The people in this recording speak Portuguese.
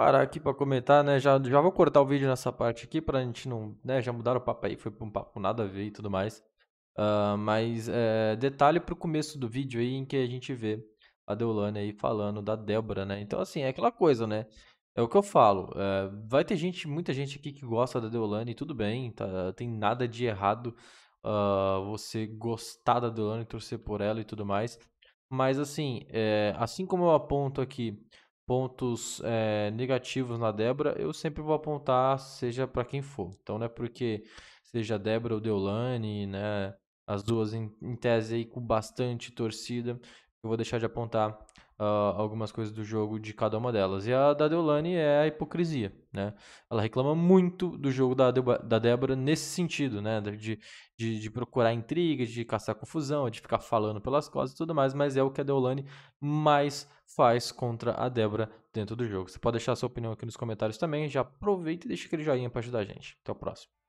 parar aqui para comentar, né? Já, já vou cortar o vídeo nessa parte aqui pra gente não. Né? Já mudaram o papo aí, foi pra um papo nada a ver e tudo mais. Uh, mas é, detalhe pro começo do vídeo aí em que a gente vê a Deolane aí falando da Débora, né? Então, assim, é aquela coisa, né? É o que eu falo. É, vai ter gente, muita gente aqui que gosta da Deolane, tudo bem, tá? Tem nada de errado uh, você gostar da Deolane, torcer por ela e tudo mais. Mas, assim, é, assim como eu aponto aqui pontos é, negativos na Débora, eu sempre vou apontar, seja para quem for. Então, não é porque seja a Débora ou Deolane, né? As duas em, em tese aí com bastante torcida. Eu vou deixar de apontar uh, algumas coisas do jogo de cada uma delas. E a da Deolane é a hipocrisia, né? Ela reclama muito do jogo da, da Débora nesse sentido, né? De, de, de procurar intriga, de caçar confusão, de ficar falando pelas costas e tudo mais, mas é o que a Deolane mais faz contra a Débora dentro do jogo. Você pode deixar sua opinião aqui nos comentários também. Já aproveita e deixa aquele joinha para ajudar a gente. Até o próximo.